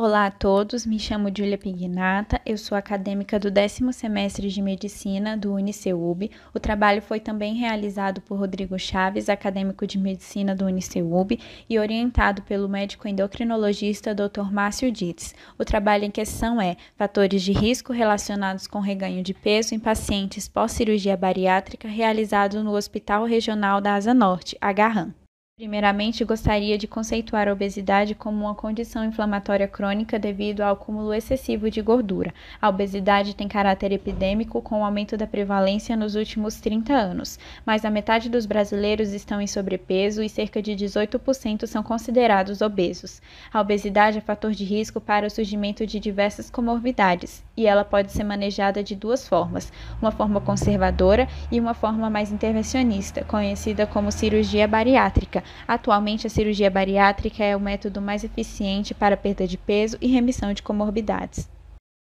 Olá a todos, me chamo Julia Pignata, eu sou acadêmica do décimo semestre de Medicina do UniceuB. O trabalho foi também realizado por Rodrigo Chaves, acadêmico de Medicina do UniceuB, e orientado pelo médico endocrinologista Dr. Márcio Dites. O trabalho em questão é fatores de risco relacionados com reganho de peso em pacientes pós-cirurgia bariátrica realizado no Hospital Regional da Asa Norte, Agarran. Primeiramente, gostaria de conceituar a obesidade como uma condição inflamatória crônica devido ao acúmulo excessivo de gordura. A obesidade tem caráter epidêmico com o aumento da prevalência nos últimos 30 anos. Mais da metade dos brasileiros estão em sobrepeso e cerca de 18% são considerados obesos. A obesidade é fator de risco para o surgimento de diversas comorbidades e ela pode ser manejada de duas formas: uma forma conservadora e uma forma mais intervencionista, conhecida como cirurgia bariátrica Atualmente, a cirurgia bariátrica é o método mais eficiente para perda de peso e remissão de comorbidades.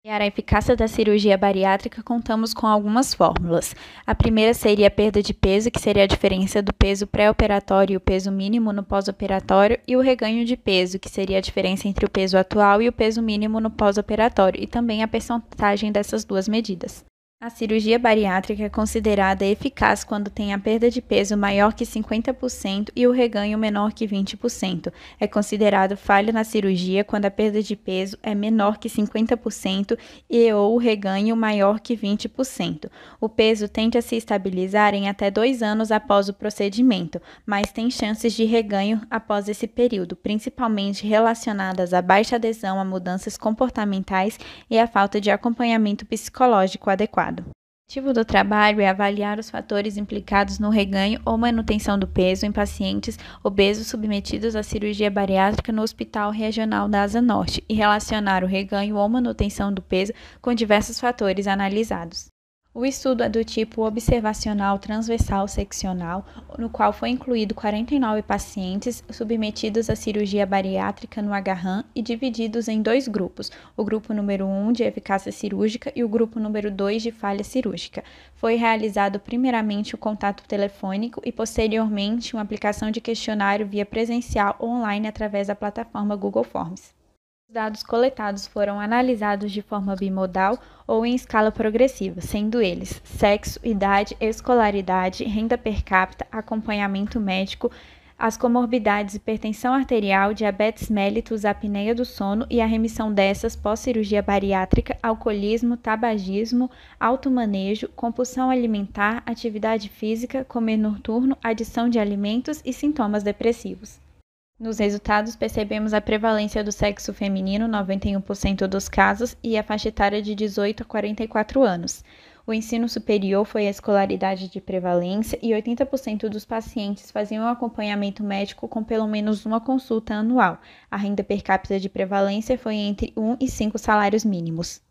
Para a eficácia da cirurgia bariátrica, contamos com algumas fórmulas. A primeira seria a perda de peso, que seria a diferença do peso pré-operatório e o peso mínimo no pós-operatório, e o reganho de peso, que seria a diferença entre o peso atual e o peso mínimo no pós-operatório, e também a percentagem dessas duas medidas. A cirurgia bariátrica é considerada eficaz quando tem a perda de peso maior que 50% e o reganho menor que 20%. É considerado falha na cirurgia quando a perda de peso é menor que 50% e ou o reganho maior que 20%. O peso tende a se estabilizar em até dois anos após o procedimento, mas tem chances de reganho após esse período, principalmente relacionadas à baixa adesão a mudanças comportamentais e à falta de acompanhamento psicológico adequado. O objetivo do trabalho é avaliar os fatores implicados no reganho ou manutenção do peso em pacientes obesos submetidos à cirurgia bariátrica no Hospital Regional da Asa Norte e relacionar o reganho ou manutenção do peso com diversos fatores analisados. O estudo é do tipo observacional transversal seccional, no qual foi incluído 49 pacientes submetidos à cirurgia bariátrica no agarran e divididos em dois grupos, o grupo número 1 de eficácia cirúrgica e o grupo número 2 de falha cirúrgica. Foi realizado primeiramente o contato telefônico e posteriormente uma aplicação de questionário via presencial ou online através da plataforma Google Forms. Os dados coletados foram analisados de forma bimodal ou em escala progressiva, sendo eles sexo, idade, escolaridade, renda per capita, acompanhamento médico, as comorbidades hipertensão arterial, diabetes mellitus, apneia do sono e a remissão dessas pós-cirurgia bariátrica, alcoolismo, tabagismo, automanejo, compulsão alimentar, atividade física, comer noturno, adição de alimentos e sintomas depressivos. Nos resultados, percebemos a prevalência do sexo feminino, 91% dos casos, e a faixa etária de 18 a 44 anos. O ensino superior foi a escolaridade de prevalência e 80% dos pacientes faziam acompanhamento médico com pelo menos uma consulta anual. A renda per capita de prevalência foi entre 1 e 5 salários mínimos.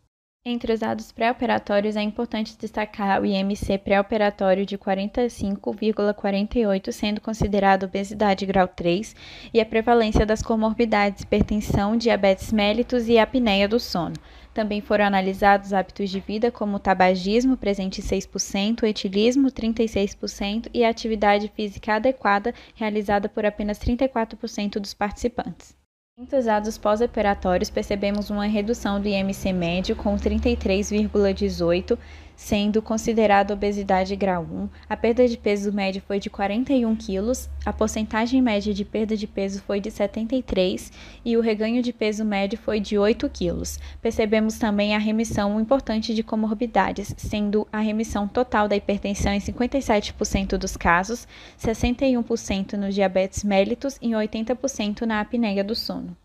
Entre os dados pré-operatórios é importante destacar o IMC pré-operatório de 45,48, sendo considerado obesidade grau 3, e a prevalência das comorbidades hipertensão, diabetes mellitus e apneia do sono. Também foram analisados hábitos de vida como tabagismo, presente 6%, etilismo, 36% e atividade física adequada, realizada por apenas 34% dos participantes. Em usados pós-operatórios, percebemos uma redução do IMC médio com 33,18 sendo considerada obesidade grau 1, a perda de peso média foi de 41 quilos, a porcentagem média de perda de peso foi de 73 e o reganho de peso médio foi de 8 quilos. Percebemos também a remissão importante de comorbidades, sendo a remissão total da hipertensão em 57% dos casos, 61% no diabetes mellitus e 80% na apneia do sono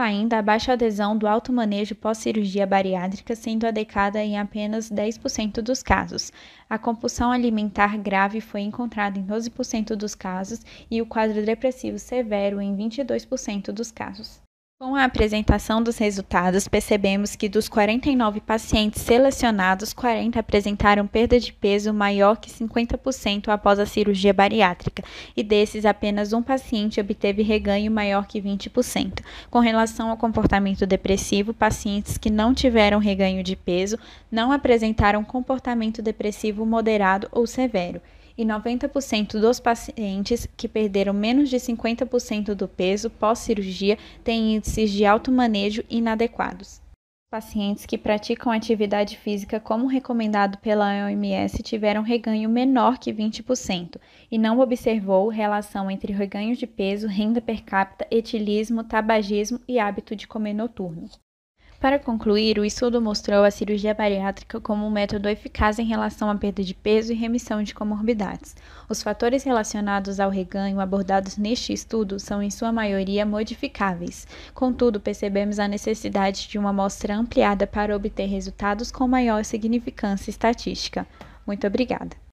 ainda a baixa adesão do alto manejo pós-cirurgia bariátrica, sendo adequada em apenas 10% dos casos. A compulsão alimentar grave foi encontrada em 12% dos casos e o quadro depressivo severo em 22% dos casos. Com a apresentação dos resultados, percebemos que dos 49 pacientes selecionados, 40 apresentaram perda de peso maior que 50% após a cirurgia bariátrica, e desses, apenas um paciente obteve reganho maior que 20%. Com relação ao comportamento depressivo, pacientes que não tiveram reganho de peso não apresentaram comportamento depressivo moderado ou severo e 90% dos pacientes que perderam menos de 50% do peso pós-cirurgia têm índices de alto manejo inadequados. Pacientes que praticam atividade física como recomendado pela OMS tiveram reganho menor que 20% e não observou relação entre reganho de peso, renda per capita, etilismo, tabagismo e hábito de comer noturno. Para concluir, o estudo mostrou a cirurgia bariátrica como um método eficaz em relação à perda de peso e remissão de comorbidades. Os fatores relacionados ao reganho abordados neste estudo são, em sua maioria, modificáveis. Contudo, percebemos a necessidade de uma amostra ampliada para obter resultados com maior significância estatística. Muito obrigada.